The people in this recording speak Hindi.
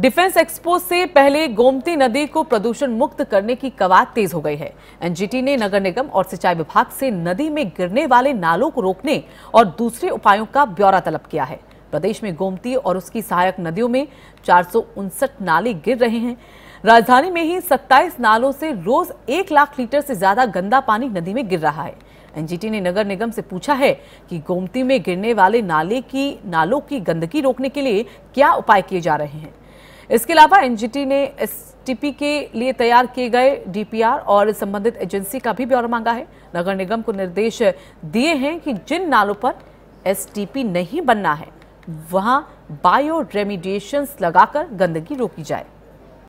डिफेंस एक्सपो से पहले गोमती नदी को प्रदूषण मुक्त करने की कवायद तेज हो गई है एनजीटी ने नगर निगम और सिंचाई विभाग से नदी में गिरने वाले नालों को रोकने और दूसरे उपायों का ब्यौरा तलब किया है प्रदेश में गोमती और उसकी सहायक नदियों में चार नाले गिर रहे हैं राजधानी में ही 27 नालों से रोज एक लाख लीटर से ज्यादा गंदा पानी नदी में गिर रहा है एनजीटी ने नगर निगम से पूछा है कि गोमती में गिरने वाले नाले की नालों की गंदगी रोकने के लिए क्या उपाय किए जा रहे हैं इसके अलावा एनजीटी ने एसटीपी के लिए तैयार किए गए डीपीआर और संबंधित एजेंसी का भी ब्यौरा मांगा है नगर निगम को निर्देश दिए हैं कि जिन नालों पर एस नहीं बनना है वहां बायो रेमिडिएशन लगाकर गंदगी रोकी जाए